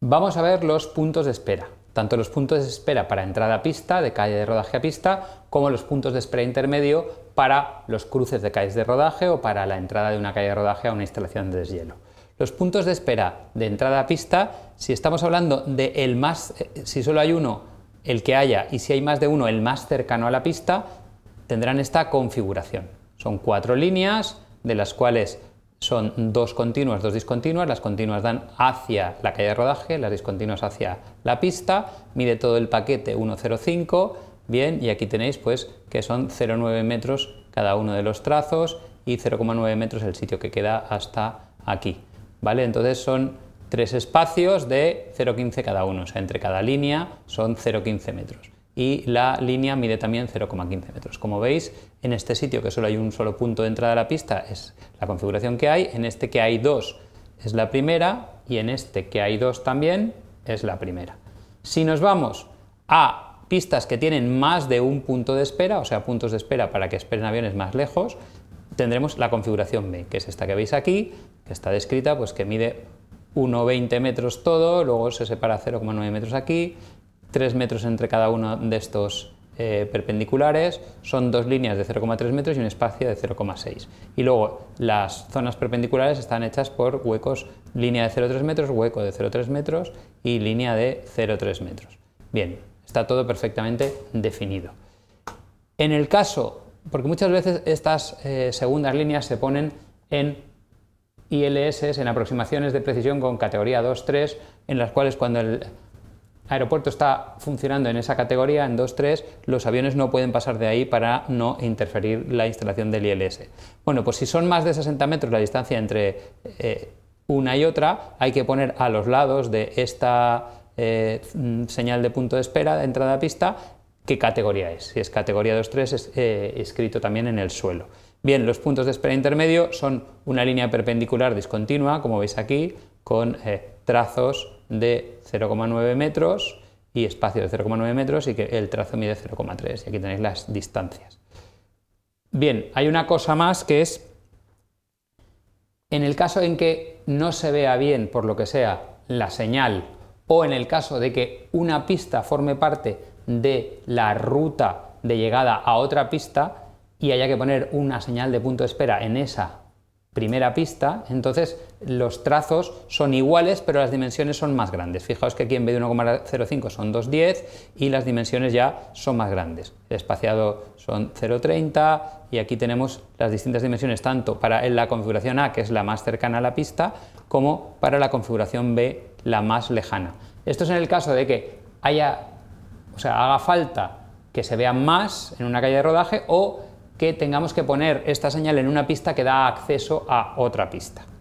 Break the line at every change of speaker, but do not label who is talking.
Vamos a ver los puntos de espera, tanto los puntos de espera para entrada a pista, de calle de rodaje a pista, como los puntos de espera intermedio para los cruces de calles de rodaje o para la entrada de una calle de rodaje a una instalación de deshielo. Los puntos de espera de entrada a pista, si estamos hablando de el más, eh, si solo hay uno, el que haya, y si hay más de uno, el más cercano a la pista, tendrán esta configuración. Son cuatro líneas, de las cuales son dos continuas, dos discontinuas, las continuas dan hacia la calle de rodaje, las discontinuas hacia la pista, mide todo el paquete 105, bien, y aquí tenéis pues que son 0,9 metros cada uno de los trazos y 0,9 metros el sitio que queda hasta aquí, ¿vale? Entonces son tres espacios de 0,15 cada uno, o sea, entre cada línea son 0,15 metros y la línea mide también 0,15 metros. Como veis, en este sitio que solo hay un solo punto de entrada a la pista es la configuración que hay, en este que hay dos es la primera y en este que hay dos también es la primera. Si nos vamos a pistas que tienen más de un punto de espera, o sea, puntos de espera para que esperen aviones más lejos, tendremos la configuración B, que es esta que veis aquí, que está descrita, pues que mide 1,20 metros todo, luego se separa 0,9 metros aquí, 3 metros entre cada uno de estos eh, perpendiculares, son dos líneas de 0,3 metros y un espacio de 0,6. Y luego las zonas perpendiculares están hechas por huecos, línea de 0,3 metros, hueco de 0,3 metros y línea de 0,3 metros. Bien, está todo perfectamente definido. En el caso, porque muchas veces estas eh, segundas líneas se ponen en ILS, en aproximaciones de precisión con categoría 2,3 en las cuales cuando el aeropuerto está funcionando en esa categoría, en 2.3, los aviones no pueden pasar de ahí para no interferir la instalación del ILS. Bueno, pues si son más de 60 metros la distancia entre eh, una y otra, hay que poner a los lados de esta eh, mm, señal de punto de espera, de entrada a pista, qué categoría es. Si es categoría 2.3, es eh, escrito también en el suelo. Bien, los puntos de espera intermedio son una línea perpendicular discontinua, como veis aquí, con trazos de 0,9 metros y espacio de 0,9 metros y que el trazo mide 0,3. Y aquí tenéis las distancias. Bien, hay una cosa más que es, en el caso en que no se vea bien, por lo que sea, la señal, o en el caso de que una pista forme parte de la ruta de llegada a otra pista y haya que poner una señal de punto de espera en esa primera pista, entonces los trazos son iguales, pero las dimensiones son más grandes. Fijaos que aquí en vez de 1,05 son 2,10 y las dimensiones ya son más grandes. El espaciado son 0,30 y aquí tenemos las distintas dimensiones tanto para la configuración A, que es la más cercana a la pista, como para la configuración B, la más lejana. Esto es en el caso de que haya, o sea, haga falta que se vea más en una calle de rodaje o que tengamos que poner esta señal en una pista que da acceso a otra pista.